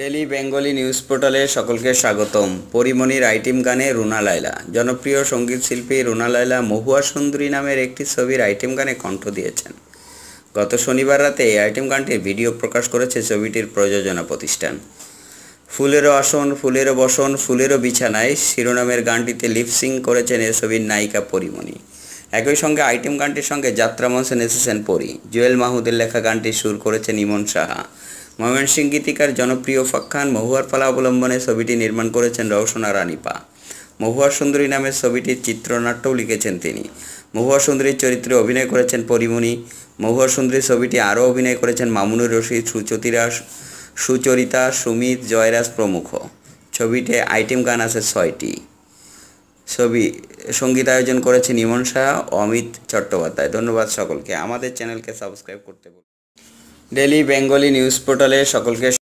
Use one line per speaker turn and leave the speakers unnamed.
daily Bengali news পোর্টালে সকলকে স্বাগতম পরিমণির আইটেম গানে রুনা লায়লা জনপ্রিয় সঙ্গীত শিল্পী রুনা লায়লা মহুয়া সুন্দরী নামের একটি ছবির আইটেম গানে কণ্ঠ দিয়েছেন গত শনিবার রাতে এই আইটেম গানটির ভিডিও প্রকাশ করেছে ছবিটির প্রযোজনা প্রতিষ্ঠান ফুলেরও আসন ফুলেরও বসন ফুলেরও বিছানায় শিরোনামের গানটিতে লিপসিং করেছেন এ ছবির নায়িকা পরিমণি একই সঙ্গে আইটেম গানটির সঙ্গে যাত্রা মঞ্চে নেচেছেন পরি জুয়েল মাহুদের লেখা গানটি সুর করেছেন ইমন সাহা ময়মনসিং গীতিকার জনপ্রিয় ফাখ্খান মহুয়ার পালা অবলম্বনে ছবিটি নির্মাণ করেছেন রওশনা রানিপা মহুয়া সুন্দরী নামের ছবিটির চিত্রনাট্যও লিখেছেন তিনি মহুয়া সুন্দরীর চরিত্রে অভিনয় করেছেন পরিমণি মহুয়া সুন্দরী ছবিটি আরও অভিনয় করেছেন মামুনুর রশিদ সুচতিরা সুচরিতা সুমিত জয়রাজ প্রমুখ ছবিতে আইটেম গান আছে ছয়টি ছবি সঙ্গীত আয়োজন করেছেন ইমন শাহ অমিত চট্টোপাধ্যায় ধন্যবাদ
সকলকে আমাদের
চ্যানেলকে সাবস্ক্রাইব করতে
ডেলি বেঙ্গলি নিউজ পোর্টালে সকলকে